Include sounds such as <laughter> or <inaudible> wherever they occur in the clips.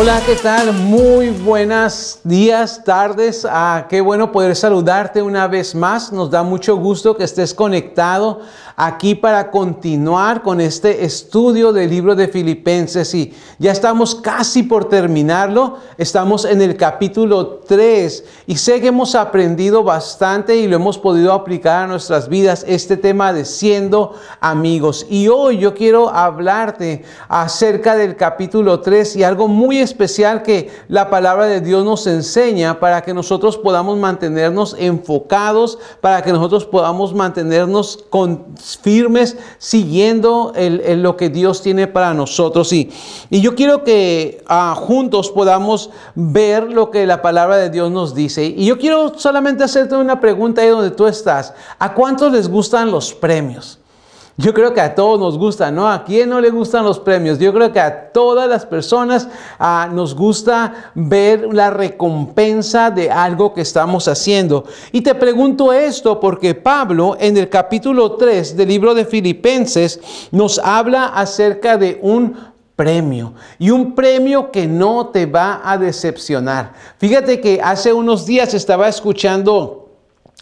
Hola, ¿qué tal? Muy buenas días, tardes. Ah, qué bueno poder saludarte una vez más. Nos da mucho gusto que estés conectado aquí para continuar con este estudio del libro de Filipenses y ya estamos casi por terminarlo. Estamos en el capítulo 3 y sé que hemos aprendido bastante y lo hemos podido aplicar a nuestras vidas este tema de siendo amigos. Y hoy yo quiero hablarte acerca del capítulo 3 y algo muy especial que la palabra de Dios nos enseña para que nosotros podamos mantenernos enfocados, para que nosotros podamos mantenernos con firmes siguiendo lo que Dios tiene para nosotros. Y, yo quiero que ah, juntos podamos ver lo que la palabra de Dios nos dice. Y yo quiero solamente hacerte una pregunta ahí donde tú estás. ¿A cuántos les gustan los premios? Yo creo que a todos nos gusta, ¿no? ¿A quién no le gustan los premios? Yo creo que a todas las personas ah, nos gusta ver la recompensa de algo que estamos haciendo. Y te pregunto esto porque Pablo en el capítulo 3 del libro de Filipenses nos habla acerca de un premio y un premio que no te va a decepcionar. Fíjate que hace unos días estaba escuchando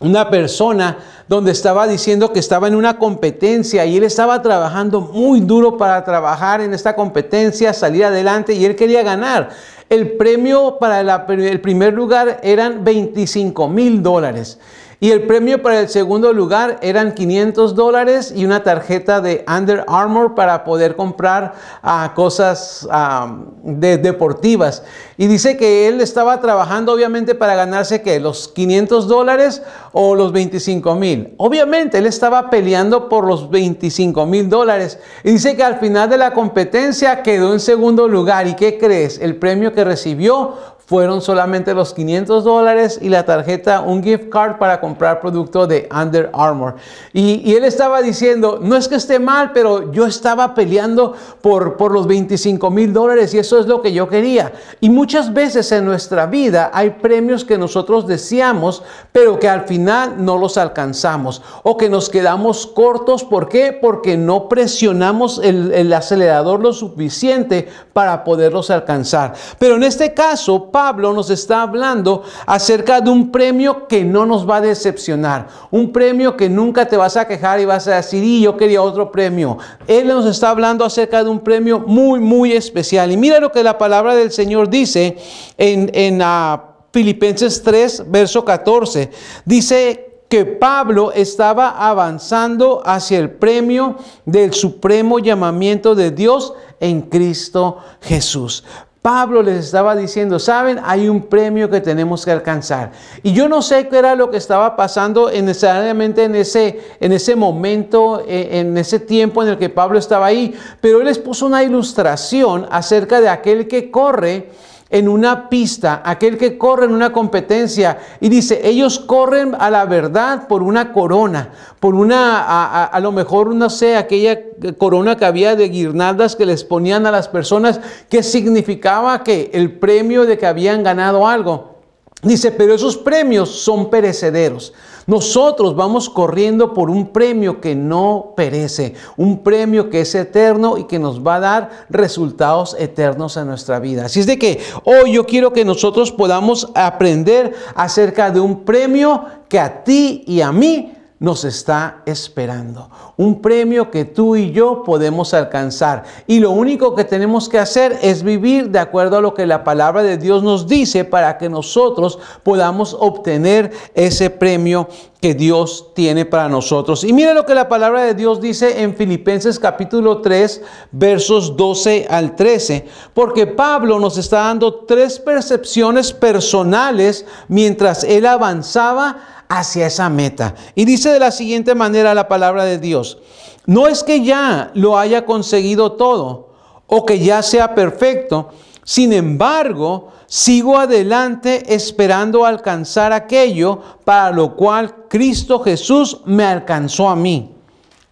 una persona donde estaba diciendo que estaba en una competencia y él estaba trabajando muy duro para trabajar en esta competencia, salir adelante y él quería ganar. El premio para el primer lugar eran 25 mil dólares. Y el premio para el segundo lugar eran 500 dólares y una tarjeta de Under Armour para poder comprar ah, cosas ah, deportivas. Y dice que él estaba trabajando obviamente para ganarse que los 500 dólares o los 25 mil. Obviamente él estaba peleando por los 25 mil dólares. Y dice que al final de la competencia quedó en segundo lugar. ¿Y qué crees? El premio que recibió fueron solamente los 500 dólares y la tarjeta un gift card para comprar producto de Under Armour. Y, él estaba diciendo, no es que esté mal, pero yo estaba peleando por, por los 25 mil dólares y eso es lo que yo quería. Y muchas veces en nuestra vida hay premios que nosotros deseamos, pero que al final no los alcanzamos o que nos quedamos cortos. ¿Por qué? Porque no presionamos el, el acelerador lo suficiente para poderlos alcanzar. Pero en este caso, Pablo nos está hablando acerca de un premio que no nos va a decepcionar, un premio que nunca te vas a quejar y vas a decir, y yo quería otro premio. Él nos está hablando acerca de un premio muy, muy especial. Y mira lo que la palabra del Señor dice en, ah, Filipenses 3, verso 14. Dice que Pablo estaba avanzando hacia el premio del supremo llamamiento de Dios en Cristo Jesús. Pablo les estaba diciendo, saben, hay un premio que tenemos que alcanzar. Y yo no sé qué era lo que estaba pasando necesariamente en ese, en ese momento, eh, en ese tiempo en el que Pablo estaba ahí, pero él les puso una ilustración acerca de aquel que corre en una pista, aquel que corre en una competencia y dice, ellos corren a la verdad por una corona, por una, a, lo mejor, no sé, aquella corona que había de guirnaldas que les ponían a las personas, que significaba que el premio de que habían ganado algo. Dice, pero esos premios son perecederos. Nosotros vamos corriendo por un premio que no perece, un premio que es eterno y que nos va a dar resultados eternos en nuestra vida. Así es de que hoy yo quiero que nosotros podamos aprender acerca de un premio que a ti y a mí nos está esperando. Un premio que tú y yo podemos alcanzar. Y lo único que tenemos que hacer es vivir de acuerdo a lo que la palabra de Dios nos dice para que nosotros podamos obtener ese premio que Dios tiene para nosotros. Y mira lo que la palabra de Dios dice en Filipenses capítulo 3, versos 12 al 13. Porque Pablo nos está dando tres percepciones personales mientras él avanzaba hacia esa meta. Y dice de la siguiente manera la palabra de Dios. No es que ya lo haya conseguido todo o que ya sea perfecto. Sin embargo, sigo adelante esperando alcanzar aquello para lo cual Cristo Jesús me alcanzó a mí.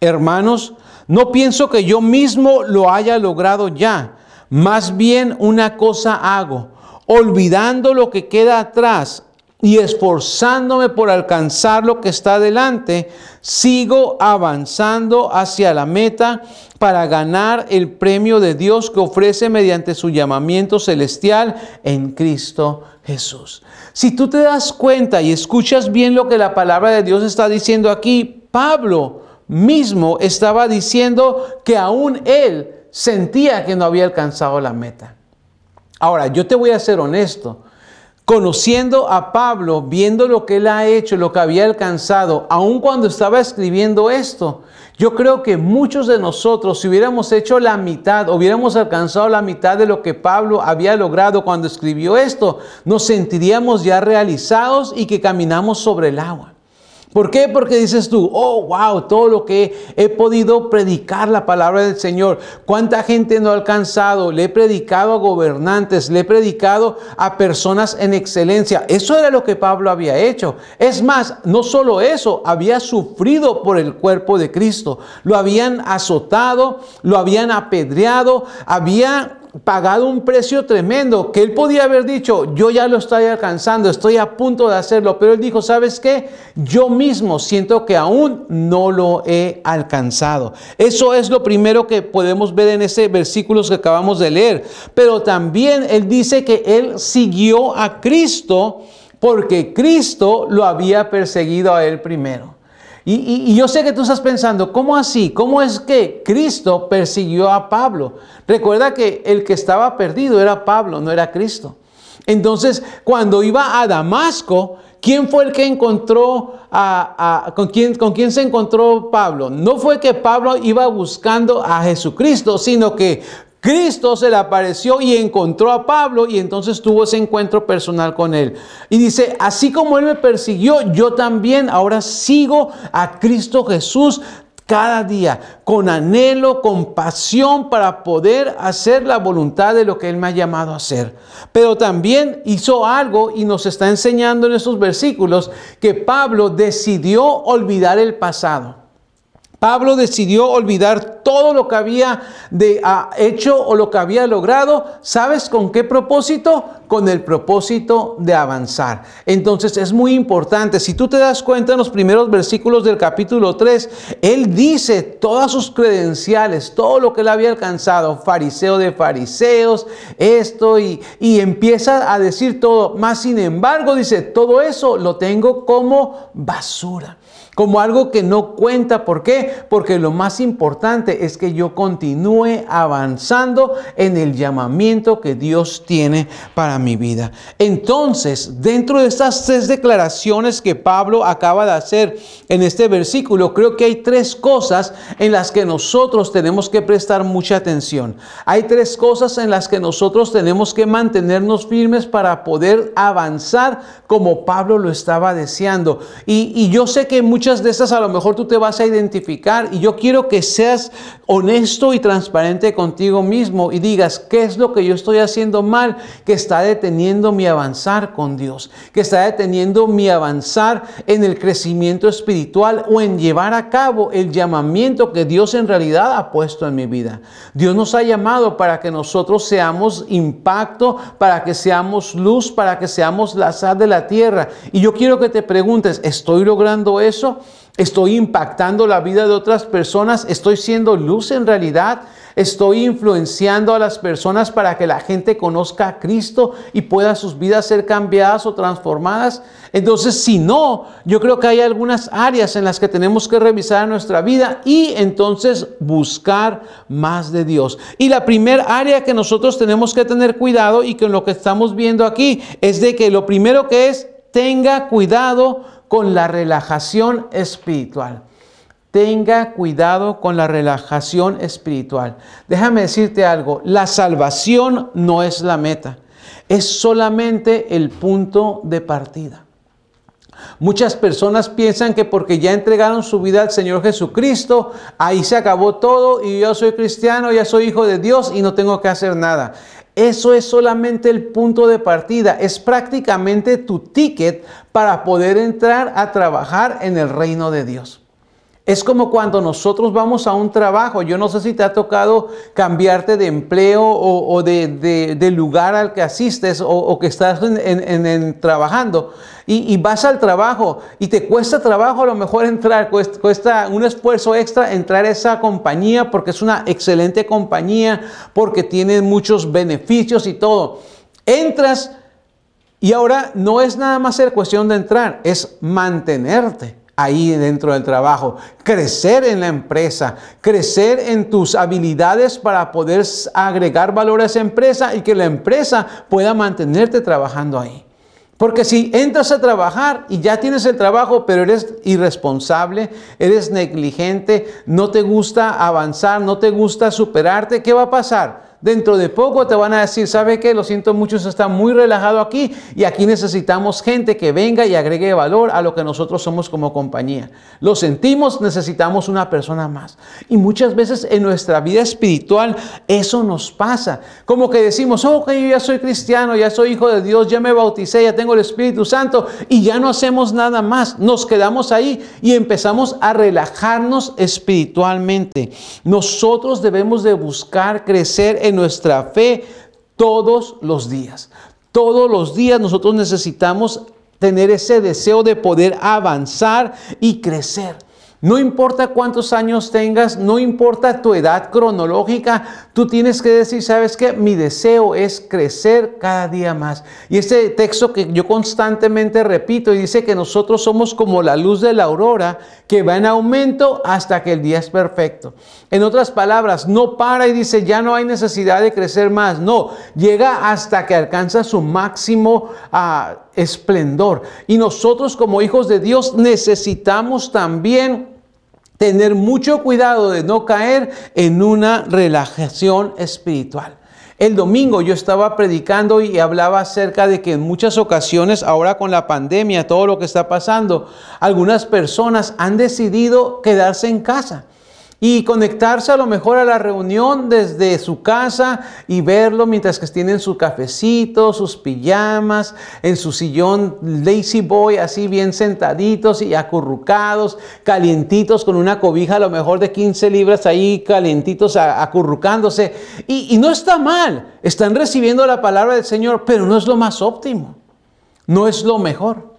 Hermanos, no pienso que yo mismo lo haya logrado ya. Más bien una cosa hago, olvidando lo que queda atrás y esforzándome por alcanzar lo que está delante, sigo avanzando hacia la meta para ganar el premio de Dios que ofrece mediante su llamamiento celestial en Cristo Jesús. Si tú te das cuenta y escuchas bien lo que la palabra de Dios está diciendo aquí, Pablo mismo estaba diciendo que aún él sentía que no había alcanzado la meta. Ahora, yo te voy a ser honesto. Conociendo a Pablo, viendo lo que él ha hecho, lo que había alcanzado, aun cuando estaba escribiendo esto, yo creo que muchos de nosotros, si hubiéramos hecho la mitad, hubiéramos alcanzado la mitad de lo que Pablo había logrado cuando escribió esto, nos sentiríamos ya realizados y que caminamos sobre el agua. ¿Por qué? Porque dices tú, oh, wow, todo lo que he podido predicar la palabra del Señor, cuánta gente no ha alcanzado, le he predicado a gobernantes, le he predicado a personas en excelencia. Eso era lo que Pablo había hecho. Es más, no solo eso, había sufrido por el cuerpo de Cristo. Lo habían azotado, lo habían apedreado, había pagado un precio tremendo, que él podía haber dicho, yo ya lo estoy alcanzando, estoy a punto de hacerlo, pero él dijo, ¿sabes qué? Yo mismo siento que aún no lo he alcanzado. Eso es lo primero que podemos ver en ese versículo que acabamos de leer, pero también él dice que él siguió a Cristo porque Cristo lo había perseguido a él primero. Y, yo sé que tú estás pensando, ¿cómo así? ¿Cómo es que Cristo persiguió a Pablo? Recuerda que el que estaba perdido era Pablo, no era Cristo. Entonces, cuando iba a Damasco, ¿quién fue el que encontró a, con, con quién se encontró Pablo? No fue que Pablo iba buscando a Jesucristo, sino que Cristo se le apareció y encontró a Pablo y entonces tuvo ese encuentro personal con él. Y dice, así como él me persiguió, yo también ahora sigo a Cristo Jesús cada día con anhelo, con pasión para poder hacer la voluntad de lo que él me ha llamado a hacer. Pero también hizo algo y nos está enseñando en estos versículos que Pablo decidió olvidar el pasado. Pablo decidió olvidar todo lo que había de, ah, hecho o lo que había logrado. ¿Sabes con qué propósito? Con el propósito de avanzar. Entonces es muy importante. Si tú te das cuenta en los primeros versículos del capítulo 3, él dice todas sus credenciales, todo lo que él había alcanzado, fariseo de fariseos, esto, y empieza a decir todo. Más sin embargo, dice, todo eso lo tengo como basura como algo que no cuenta. ¿Por qué? Porque lo más importante es que yo continúe avanzando en el llamamiento que Dios tiene para mi vida. Entonces, dentro de estas tres declaraciones que Pablo acaba de hacer en este versículo, creo que hay tres cosas en las que nosotros tenemos que prestar mucha atención. Hay tres cosas en las que nosotros tenemos que mantenernos firmes para poder avanzar como Pablo lo estaba deseando. Y, yo sé que muchas muchas de estas a lo mejor tú te vas a identificar y yo quiero que seas honesto y transparente contigo mismo y digas, ¿qué es lo que yo estoy haciendo mal que está deteniendo mi avanzar con Dios? Que está deteniendo mi avanzar en el crecimiento espiritual o en llevar a cabo el llamamiento que Dios en realidad ha puesto en mi vida. Dios nos ha llamado para que nosotros seamos impacto, para que seamos luz, para que seamos la sal de la tierra. Y yo quiero que te preguntes, ¿estoy logrando eso? ¿Estoy impactando la vida de otras personas? ¿Estoy siendo luz en realidad? ¿Estoy influenciando a las personas para que la gente conozca a Cristo y pueda sus vidas ser cambiadas o transformadas? Entonces, si no, yo creo que hay algunas áreas en las que tenemos que revisar nuestra vida y entonces buscar más de Dios. Y la primera área que nosotros tenemos que tener cuidado y que lo que estamos viendo aquí es de que lo primero que es tenga cuidado con la relajación espiritual. Tenga cuidado con la relajación espiritual. Déjame decirte algo, la salvación no es la meta, es solamente el punto de partida. Muchas personas piensan que porque ya entregaron su vida al Señor Jesucristo, ahí se acabó todo y yo soy cristiano, ya soy hijo de Dios y no tengo que hacer nada. Eso es solamente el punto de partida, es prácticamente tu ticket para poder entrar a trabajar en el reino de Dios. Es como cuando nosotros vamos a un trabajo. Yo no sé si te ha tocado cambiarte de empleo o, de, lugar al que asistes o, que estás trabajando y, vas al trabajo y te cuesta trabajo a lo mejor entrar, cuesta un esfuerzo extra entrar a esa compañía porque es una excelente compañía, porque tiene muchos beneficios y todo. Entras y ahora no es nada más ser cuestión de entrar, es mantenerte ahí dentro del trabajo, crecer en la empresa, crecer en tus habilidades para poder agregar valor a esa empresa y que la empresa pueda mantenerte trabajando ahí. Porque si entras a trabajar y ya tienes el trabajo, pero eres irresponsable, eres negligente, no te gusta avanzar, no te gusta superarte, ¿qué va a pasar? Dentro de poco te van a decir, ¿sabe qué? Lo siento mucho, están está muy relajado aquí y aquí necesitamos gente que venga y agregue valor a lo que nosotros somos como compañía. Lo sentimos, necesitamos una persona más. Y muchas veces en nuestra vida espiritual eso nos pasa. Como que decimos, oh, ok, yo ya soy cristiano, ya soy hijo de Dios, ya me bauticé, ya tengo el Espíritu Santo y ya no hacemos nada más. Nos quedamos ahí y empezamos a relajarnos espiritualmente. Nosotros debemos de buscar crecer en nuestra fe todos los días. Todos los días nosotros necesitamos tener ese deseo de poder avanzar y crecer. No importa cuántos años tengas, no importa tu edad cronológica, tú tienes que decir, ¿sabes qué? Mi deseo es crecer cada día más. Y este texto que yo constantemente repito y dice que nosotros somos como la luz de la aurora que va en aumento hasta que el día es perfecto. En otras palabras, no para y dice, ya no hay necesidad de crecer más. No, llega hasta que alcanza su máximo ah, esplendor. Y nosotros como hijos de Dios necesitamos también tener mucho cuidado de no caer en una relajación espiritual. El domingo yo estaba predicando y hablaba acerca de que en muchas ocasiones, ahora con la pandemia, todo lo que está pasando, algunas personas han decidido quedarse en casa y conectarse a lo mejor a la reunión desde su casa y verlo mientras que tienen su cafecito, sus pijamas, en su sillón lazy boy, así bien sentaditos y acurrucados, calientitos con una cobija a lo mejor de 15 libras ahí, calientitos, acurrucándose. Y, y no está mal, están recibiendo la palabra del Señor, pero no es lo más óptimo, no es lo mejor.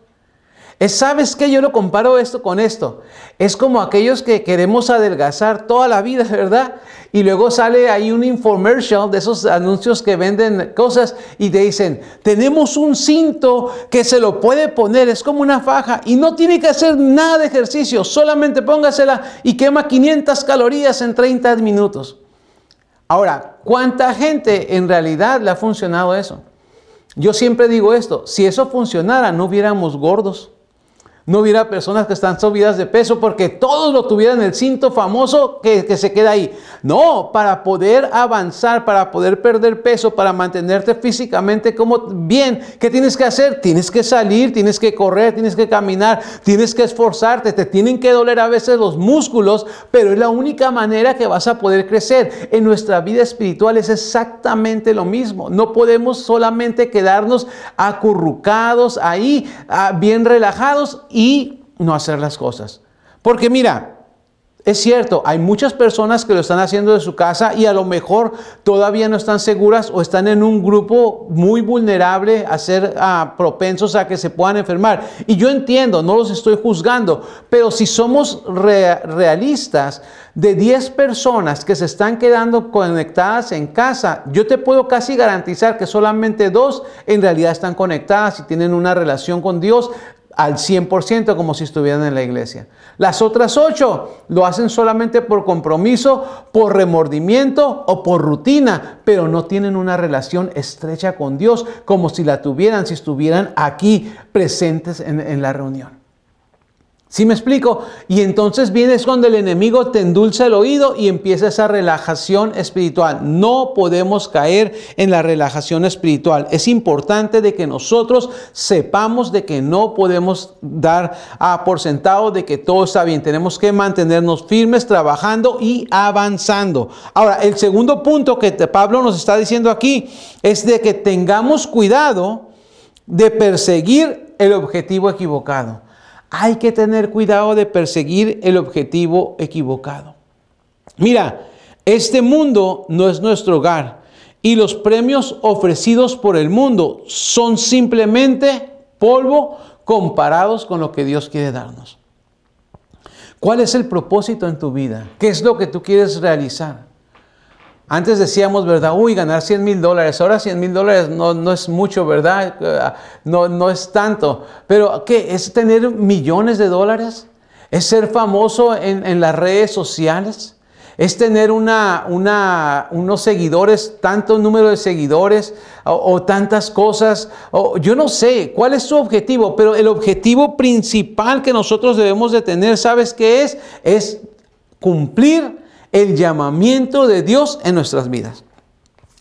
¿Sabes qué? Yo lo comparo esto con esto. Es como aquellos que queremos adelgazar toda la vida, <laughs> ¿verdad? Y luego sale ahí un infomercial de esos anuncios que venden cosas y te dicen, tenemos un cinto que se lo puede poner, es como una faja y no tiene que hacer nada de ejercicio, solamente póngasela y quema 500 calorías en 30 minutos. Ahora, ¿cuánta gente en realidad le ha funcionado eso? Yo siempre digo esto, si eso funcionara no hubiéramos gordos no hubiera personas que están subidas de peso porque todos lo tuvieran el cinto famoso que, se queda ahí. No, para poder avanzar, para poder perder peso, para mantenerte físicamente como bien, ¿qué tienes que hacer? Tienes que salir, tienes que correr, tienes que caminar, tienes que esforzarte, te tienen que doler a veces los músculos, pero es la única manera que vas a poder crecer. En nuestra vida espiritual es exactamente lo mismo. No podemos solamente quedarnos acurrucados ahí, ah, bien relajados y no hacer las cosas. Porque mira, es cierto, hay muchas personas que lo están haciendo de su casa y a lo mejor todavía no están seguras o están en un grupo muy vulnerable a ser propensos a que se puedan enfermar. Y yo entiendo, no los estoy juzgando, pero si somos realistas, de 10 personas que se están quedando conectadas en casa, yo te puedo casi garantizar que solamente dos en realidad están conectadas y tienen una relación con Dios al 100% como si estuvieran en la iglesia. Las otras ocho lo hacen solamente por compromiso, por remordimiento o por rutina, pero no tienen una relación estrecha con Dios como si la tuvieran si estuvieran aquí presentes en, en la reunión. Si me explico? Y entonces vienes cuando el enemigo te endulza el oído y empieza esa relajación espiritual. No podemos caer en la relajación espiritual. Es importante de que nosotros sepamos de que no podemos dar a por sentado de que todo está bien. Tenemos que mantenernos firmes, trabajando y avanzando. Ahora, el segundo punto que Pablo nos está diciendo aquí es de que tengamos cuidado de perseguir el objetivo equivocado hay que tener cuidado de perseguir el objetivo equivocado. Mira, este mundo no es nuestro hogar y los premios ofrecidos por el mundo son simplemente polvo comparados con lo que Dios quiere darnos. ¿Cuál es el propósito en tu vida? ¿Qué es lo que tú quieres realizar? Antes decíamos, ¿verdad? Uy, ganar 100 mil dólares. Ahora 100 mil dólares no, es mucho, ¿verdad? Eh, no, no es tanto. Pero ¿qué? ¿Es tener millones de dólares? ¿Es ser famoso en, las redes sociales? ¿Es tener una, una, unos seguidores, tanto número de seguidores o, tantas cosas? O, yo no sé cuál es su objetivo, pero el objetivo principal que nosotros debemos de tener, ¿sabes qué es? Es cumplir el llamamiento de Dios en nuestras vidas.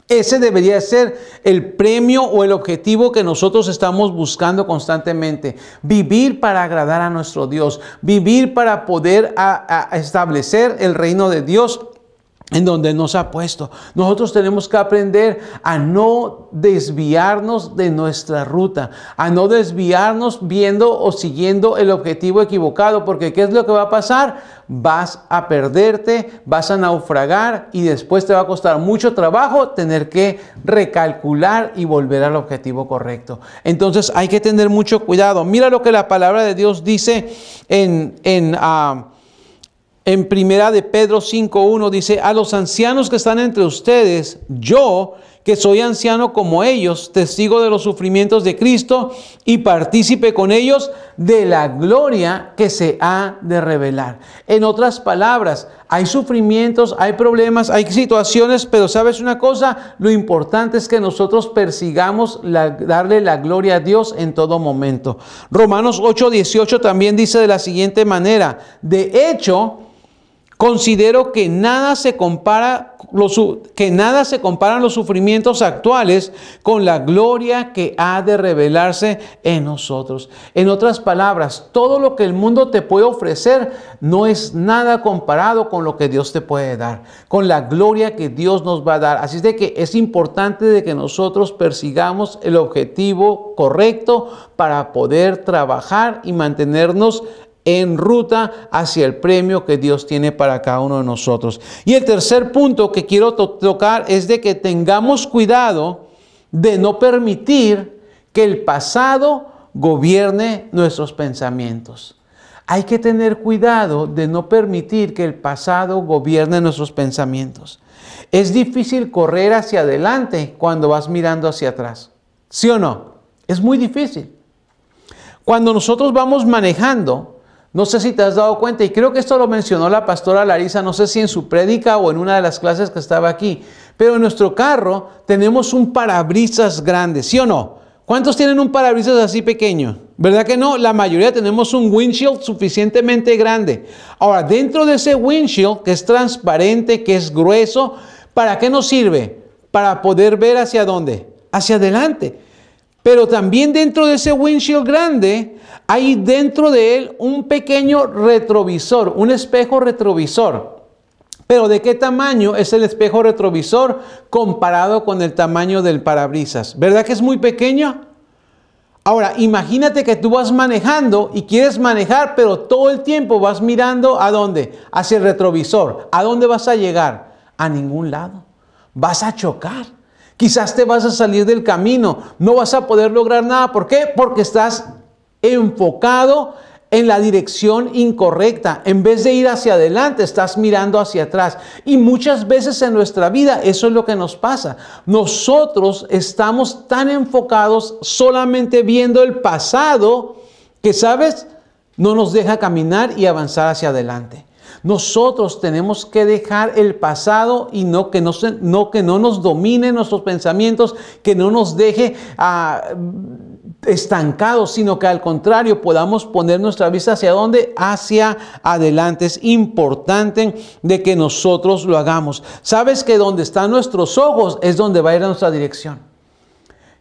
Ese debería ser el premio o el objetivo que nosotros estamos buscando constantemente. Vivir para agradar a nuestro Dios, vivir para poder establecer el reino de Dios en donde nos ha puesto. Nosotros tenemos que aprender a no desviarnos de nuestra ruta, a no desviarnos viendo o siguiendo el objetivo equivocado, porque ¿qué es lo que va a pasar? Vas a perderte, vas a naufragar y después te va a costar mucho trabajo tener que recalcular y volver al objetivo correcto. Entonces hay que tener mucho cuidado. Mira lo que la palabra de Dios dice en... en ah, en primera de Pedro 5.1 dice, a los ancianos que están entre ustedes, yo, que soy anciano como ellos, testigo de los sufrimientos de Cristo y partícipe con ellos de la gloria que se ha de revelar. En otras palabras, hay sufrimientos, hay problemas, hay situaciones, pero sabes una cosa, lo importante es que nosotros persigamos darle la gloria a Dios en todo momento. Romanos 8:18 también dice de la siguiente manera, de hecho, Considero que nada se compara los, que nada se comparan los sufrimientos actuales con la gloria que ha de revelarse en nosotros. En otras palabras, todo lo que el mundo te puede ofrecer no es nada comparado con lo que Dios te puede dar, con la gloria que Dios nos va a dar. Así es de que es importante de que nosotros persigamos el objetivo correcto para poder trabajar y mantenernos en ruta hacia el premio que Dios tiene para cada uno de nosotros. Y el tercer punto que quiero tocar es de que tengamos cuidado de no permitir que el pasado gobierne nuestros pensamientos. Hay que tener cuidado de no permitir que el pasado gobierne nuestros pensamientos. Es difícil correr hacia adelante cuando vas mirando hacia atrás. ¿Sí o no? Es muy difícil. Cuando nosotros vamos manejando, no sé si te has dado cuenta, y creo que esto lo mencionó la pastora Larisa, no sé si en su prédica o en una de las clases que estaba aquí, pero en nuestro carro tenemos un parabrisas grande, ¿sí o no? ¿Cuántos tienen un parabrisas así pequeño? ¿Verdad que no? La mayoría tenemos un windshield suficientemente grande. Ahora, dentro de ese windshield, que es transparente, que es grueso, ¿para qué nos sirve? Para poder ver hacia dónde, hacia adelante. Pero también dentro de ese windshield grande hay dentro de él un pequeño retrovisor, un espejo retrovisor. Pero ¿de qué tamaño es el espejo retrovisor comparado con el tamaño del parabrisas? ¿Verdad que es muy pequeño? Ahora, imagínate que tú vas manejando y quieres manejar, pero todo el tiempo vas mirando a dónde, hacia el retrovisor. ¿A dónde vas a llegar? A ningún lado. Vas a chocar. Quizás te vas a salir del camino, no vas a poder lograr nada. ¿Por qué? Porque estás enfocado en la dirección incorrecta. En vez de ir hacia adelante, estás mirando hacia atrás. Y muchas veces en nuestra vida eso es lo que nos pasa. Nosotros estamos tan enfocados solamente viendo el pasado que, ¿sabes? No nos deja caminar y avanzar hacia adelante. Nosotros tenemos que dejar el pasado y no que, no, que no nos domine nuestros pensamientos, que no nos deje ah, estancados, sino que al contrario podamos poner nuestra vista hacia dónde, hacia adelante. Es importante de que nosotros lo hagamos. Sabes que donde están nuestros ojos es donde va a ir nuestra dirección.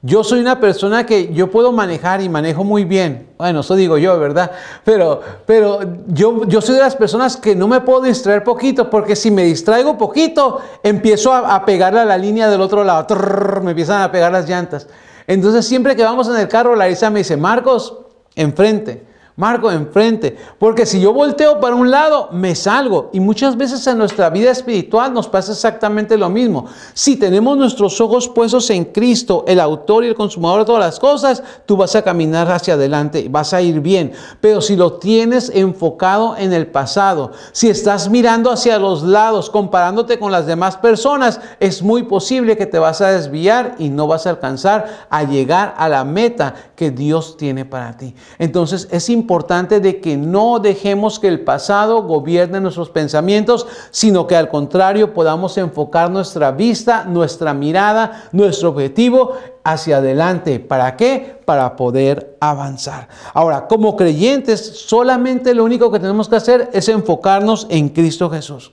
Yo soy una persona que yo puedo manejar y manejo muy bien. Bueno, eso digo yo, ¿verdad? Pero, pero yo, yo soy de las personas que no me puedo distraer poquito, porque si me distraigo poquito, empiezo a, pegarle a la línea del otro lado. me empiezan a pegar las llantas. Entonces, siempre que vamos en el carro, Larisa me dice, Marcos, enfrente. Marco, enfrente. Porque si yo volteo para un lado, me salgo. Y muchas veces en nuestra vida espiritual nos pasa exactamente lo mismo. Si tenemos nuestros ojos puestos en Cristo, el autor y el consumador de todas las cosas, tú vas a caminar hacia adelante, vas a ir bien. Pero si lo tienes enfocado en el pasado, si estás mirando hacia los lados, comparándote con las demás personas, es muy posible que te vas a desviar y no vas a alcanzar a llegar a la meta que Dios tiene para ti. Entonces es importante importante de que no dejemos que el pasado gobierne nuestros pensamientos, sino que al contrario podamos enfocar nuestra vista, nuestra mirada, nuestro objetivo hacia adelante. ¿Para qué? Para poder avanzar. Ahora, como creyentes, solamente lo único que tenemos que hacer es enfocarnos en Cristo Jesús.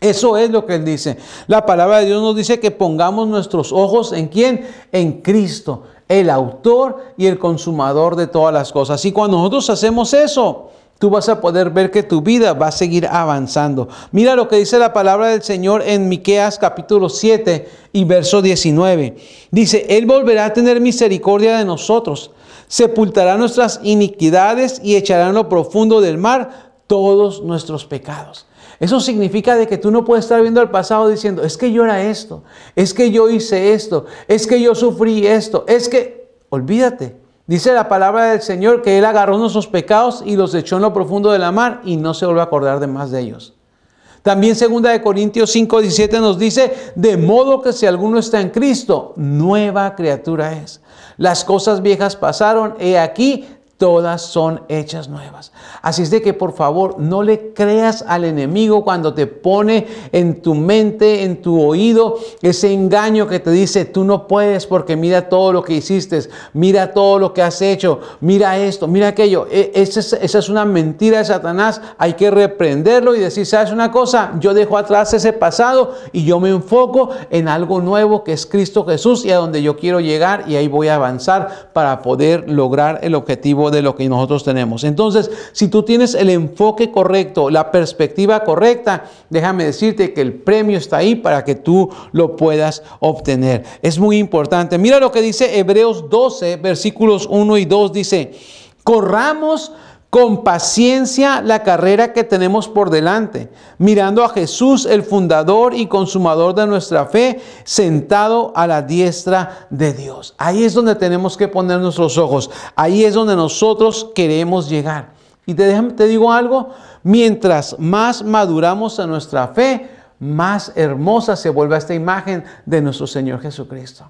Eso es lo que Él dice. La palabra de Dios nos dice que pongamos nuestros ojos en quién? En Cristo el autor y el consumador de todas las cosas. Y cuando nosotros hacemos eso, tú vas a poder ver que tu vida va a seguir avanzando. Mira lo que dice la palabra del Señor en Miqueas capítulo 7 y verso 19. Dice, él volverá a tener misericordia de nosotros, sepultará nuestras iniquidades y echará en lo profundo del mar todos nuestros pecados. Eso significa de que tú no puedes estar viendo al pasado diciendo, es que yo era esto, es que yo hice esto, es que yo sufrí esto, es que, olvídate. Dice la palabra del Señor que Él agarró nuestros pecados y los echó en lo profundo de la mar y no se vuelve a acordar de más de ellos. También de Corintios 5, 17 nos dice, de modo que si alguno está en Cristo, nueva criatura es. Las cosas viejas pasaron, he aquí, todas son hechas nuevas. Así es de que por favor no le creas al enemigo cuando te pone en tu mente, en tu oído, ese engaño que te dice, tú no puedes porque mira todo lo que hiciste, mira todo lo que has hecho, mira esto, mira aquello. E, esa es, una mentira de Satanás, hay que reprenderlo y decir, ¿sabes una cosa? Yo dejo atrás ese pasado y yo me enfoco en algo nuevo que es Cristo Jesús y a donde yo quiero llegar y ahí voy a avanzar para poder lograr el objetivo de lo que nosotros tenemos. Entonces, si tú tienes el enfoque correcto, la perspectiva correcta, déjame decirte que el premio está ahí para que tú lo puedas obtener. Es muy importante. Mira lo que dice Hebreos 12, versículos 1 y 2, dice, corramos con paciencia la carrera que tenemos por delante, mirando a Jesús, el fundador y consumador de nuestra fe, sentado a la diestra de Dios. Ahí es donde tenemos que poner nuestros ojos, ahí es donde nosotros queremos llegar. Y te, te digo algo, mientras más maduramos en nuestra fe, más hermosa se vuelve esta imagen de nuestro Señor Jesucristo.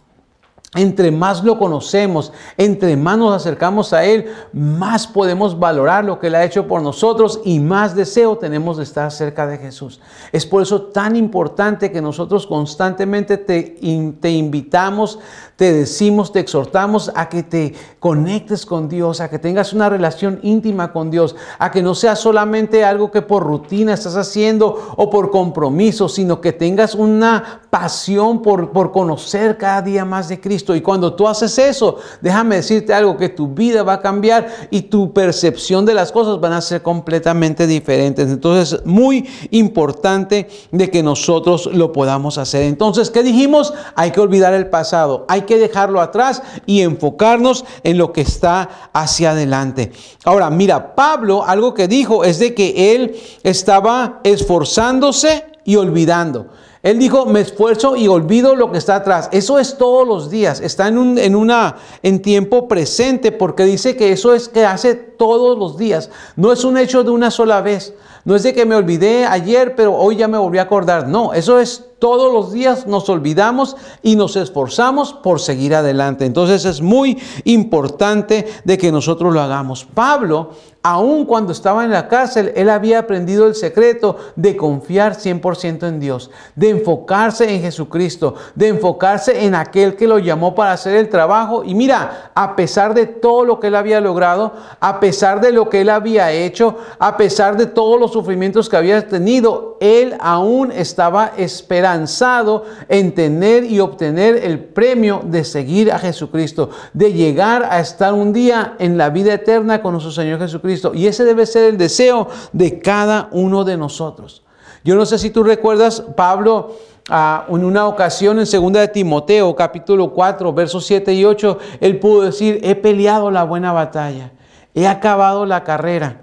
Entre más lo conocemos, entre más nos acercamos a Él, más podemos valorar lo que Él ha hecho por nosotros y más deseo tenemos de estar cerca de Jesús. Es por eso tan importante que nosotros constantemente te, invitamos, te decimos, te exhortamos a que te conectes con Dios, a que tengas una relación íntima con Dios, a que no sea solamente algo que por rutina estás haciendo o por compromiso, sino que tengas una pasión por conocer cada día más de Cristo y cuando tú haces eso, déjame decirte algo, que tu vida va a cambiar y tu percepción de las cosas van a ser completamente diferentes. Entonces es muy importante de que nosotros lo podamos hacer. Entonces, ¿qué dijimos? Hay que olvidar el pasado, hay que dejarlo atrás y enfocarnos en lo que está hacia adelante. Ahora, mira, Pablo, algo que dijo es de que él estaba esforzándose y olvidando. Él dijo, me esfuerzo y olvido lo que está atrás. Eso es todos los días. Está en, un, en, una, en tiempo presente porque dice que eso es que hace todos los días. No es un hecho de una sola vez. No es de que me olvidé ayer, pero hoy ya me volví a acordar. No, eso es todos los días nos olvidamos y nos esforzamos por seguir adelante. Entonces es muy importante de que nosotros lo hagamos. Pablo Aún cuando estaba en la cárcel, él había aprendido el secreto de confiar 100% en Dios, de enfocarse en Jesucristo, de enfocarse en aquel que lo llamó para hacer el trabajo. Y mira, a pesar de todo lo que él había logrado, a pesar de lo que él había hecho, a pesar de todos los sufrimientos que había tenido, él aún estaba esperanzado en tener y obtener el premio de seguir a Jesucristo, de llegar a estar un día en la vida eterna con nuestro Señor Jesucristo y ese debe ser el deseo de cada uno de nosotros. Yo no sé si tú recuerdas, Pablo, ah, en una ocasión en 2 de Timoteo, capítulo 4, versos 7 y 8, él pudo decir, he peleado la buena batalla, he acabado la carrera.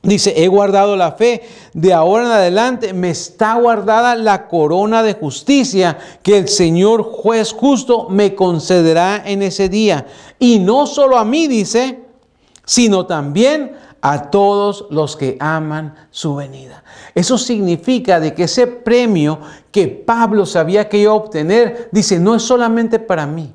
Dice, he guardado la fe, de ahora en adelante me está guardada la corona de justicia que el Señor juez justo me concederá en ese día. Y no solo a mí, dice, sino también a todos los que aman su venida. Eso significa de que ese premio que Pablo sabía que iba a obtener, dice, no es solamente para mí,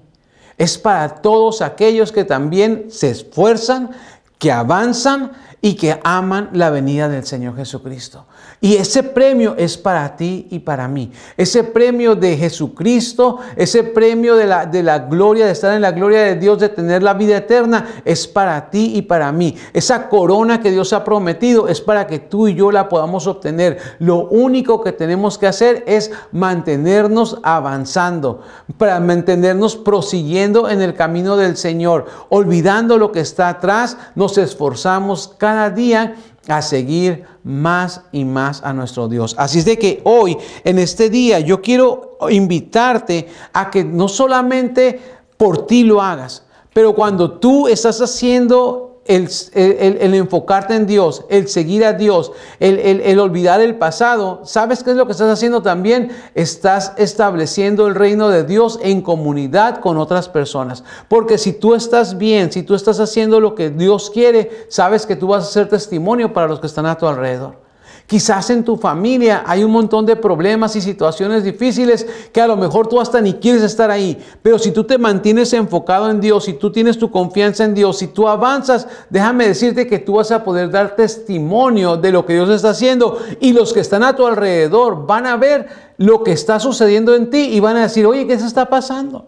es para todos aquellos que también se esfuerzan, que avanzan y que aman la venida del Señor Jesucristo. Y ese premio es para ti y para mí. Ese premio de Jesucristo, ese premio de la, de la gloria, de estar en la gloria de Dios, de tener la vida eterna, es para ti y para mí. Esa corona que Dios ha prometido es para que tú y yo la podamos obtener. Lo único que tenemos que hacer es mantenernos avanzando, para mantenernos prosiguiendo en el camino del Señor, olvidando lo que está atrás, nos esforzamos cada día a seguir más y más a nuestro Dios. Así es de que hoy, en este día, yo quiero invitarte a que no solamente por ti lo hagas, pero cuando tú estás haciendo el, enfocarte en Dios, el seguir a Dios, el, el, olvidar el pasado, ¿sabes qué es lo que estás haciendo también? Estás estableciendo el reino de Dios en comunidad con otras personas. Porque si tú estás bien, si tú estás haciendo lo que Dios quiere, sabes que tú vas a ser testimonio para los que están a tu alrededor. Quizás en tu familia hay un montón de problemas y situaciones difíciles que a lo mejor tú hasta ni quieres estar ahí. Pero si tú te mantienes enfocado en Dios, si tú tienes tu confianza en Dios, si tú avanzas, déjame decirte que tú vas a poder dar testimonio de lo que Dios está haciendo y los que están a tu alrededor van a ver lo que está sucediendo en ti y van a decir, oye, ¿qué se está pasando?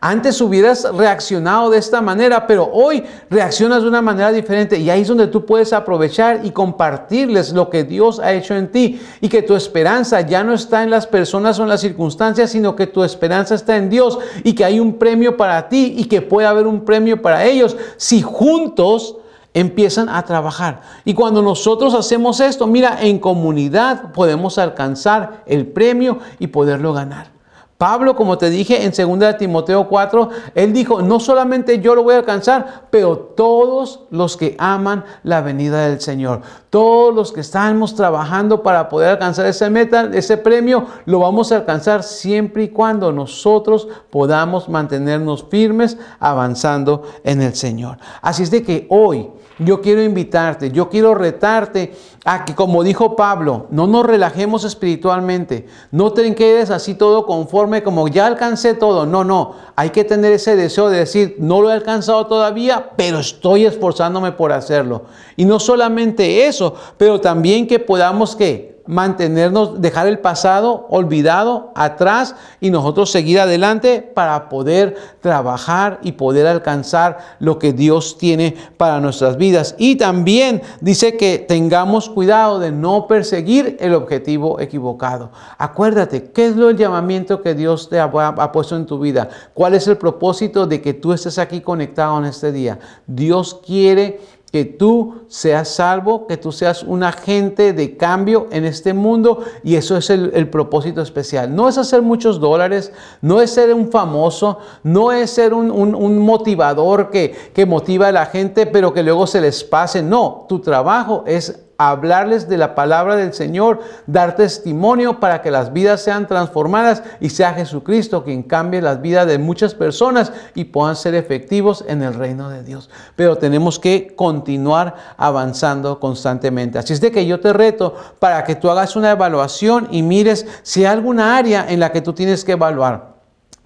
Antes hubieras reaccionado de esta manera, pero hoy reaccionas de una manera diferente y ahí es donde tú puedes aprovechar y compartirles lo que Dios ha hecho en ti y que tu esperanza ya no está en las personas o en las circunstancias, sino que tu esperanza está en Dios y que hay un premio para ti y que puede haber un premio para ellos si juntos empiezan a trabajar. Y cuando nosotros hacemos esto, mira, en comunidad podemos alcanzar el premio y poderlo ganar. Pablo, como te dije en 2 Timoteo 4, él dijo, no solamente yo lo voy a alcanzar, pero todos los que aman la venida del Señor, todos los que estamos trabajando para poder alcanzar esa meta, ese premio, lo vamos a alcanzar siempre y cuando nosotros podamos mantenernos firmes avanzando en el Señor. Así es de que hoy yo quiero invitarte, yo quiero retarte a que, como dijo Pablo, no nos relajemos espiritualmente, no te quedes así todo conforme como ya alcancé todo, no, no, hay que tener ese deseo de decir, no lo he alcanzado todavía, pero estoy esforzándome por hacerlo. Y no solamente eso, pero también que podamos que mantenernos, dejar el pasado olvidado atrás y nosotros seguir adelante para poder trabajar y poder alcanzar lo que Dios tiene para nuestras vidas. Y también dice que tengamos cuidado de no perseguir el objetivo equivocado. Acuérdate, ¿qué es lo el llamamiento que Dios te ha, ha puesto en tu vida? ¿Cuál es el propósito de que tú estés aquí conectado en este día? Dios quiere que tú seas salvo, que tú seas un agente de cambio en este mundo y eso es el, propósito especial. No es hacer muchos dólares, no es ser un famoso, no es ser un, un motivador que, que motiva a la gente pero que luego se les pase. No, tu trabajo es hablarles de la palabra del Señor, dar testimonio para que las vidas sean transformadas y sea Jesucristo quien cambie las vidas de muchas personas y puedan ser efectivos en el reino de Dios. Pero tenemos que continuar avanzando constantemente. Así es de que yo te reto para que tú hagas una evaluación y mires si hay alguna área en la que tú tienes que evaluar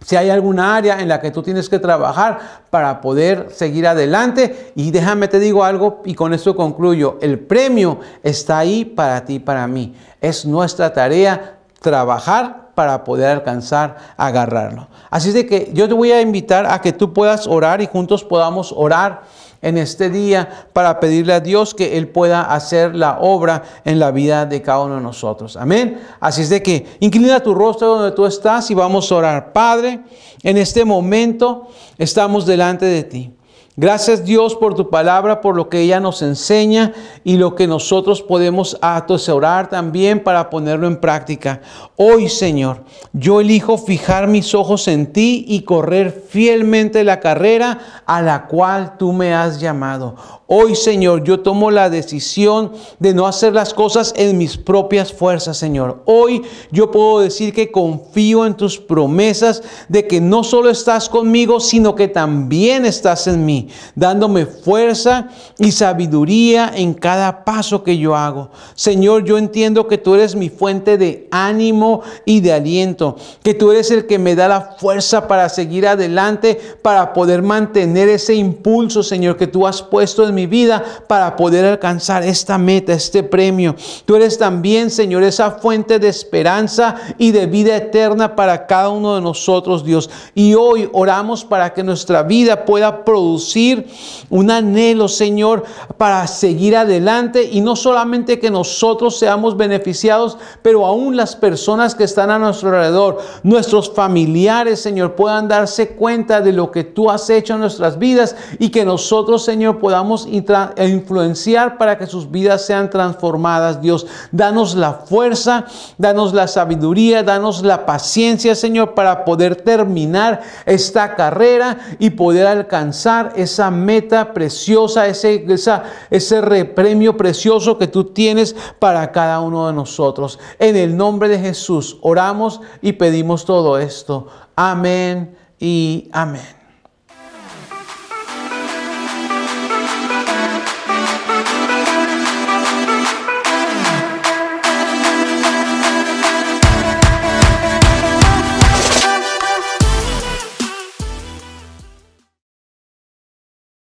si hay alguna área en la que tú tienes que trabajar para poder seguir adelante. Y déjame te digo algo y con esto concluyo. El premio está ahí para ti, para mí. Es nuestra tarea trabajar para poder alcanzar, agarrarlo. Así de que yo te voy a invitar a que tú puedas orar y juntos podamos orar en este día para pedirle a Dios que Él pueda hacer la obra en la vida de cada uno de nosotros. Amén. Así es de que inclina tu rostro donde tú estás y vamos a orar. Padre, en este momento estamos delante de ti. Gracias Dios por tu palabra, por lo que ella nos enseña y lo que nosotros podemos atesorar también para ponerlo en práctica. Hoy Señor, yo elijo fijar mis ojos en ti y correr fielmente la carrera a la cual tú me has llamado. Hoy Señor, yo tomo la decisión de no hacer las cosas en mis propias fuerzas Señor. Hoy yo puedo decir que confío en tus promesas de que no solo estás conmigo, sino que también estás en mí dándome fuerza y sabiduría en cada paso que yo hago. Señor, yo entiendo que tú eres mi fuente de ánimo y de aliento, que tú eres el que me da la fuerza para seguir adelante, para poder mantener ese impulso, Señor, que tú has puesto en mi vida para poder alcanzar esta meta, este premio. Tú eres también, Señor, esa fuente de esperanza y de vida eterna para cada uno de nosotros, Dios. Y hoy oramos para que nuestra vida pueda producir un anhelo, Señor, para seguir adelante y no solamente que nosotros seamos beneficiados, pero aún las personas que están a nuestro alrededor, nuestros familiares, Señor, puedan darse cuenta de lo que tú has hecho en nuestras vidas y que nosotros, Señor, podamos e influenciar para que sus vidas sean transformadas, Dios. Danos la fuerza, danos la sabiduría, danos la paciencia, Señor, para poder terminar esta carrera y poder alcanzar esa meta preciosa, ese, esa, ese repremio precioso que tú tienes para cada uno de nosotros. En el nombre de Jesús oramos y pedimos todo esto. Amén y amén.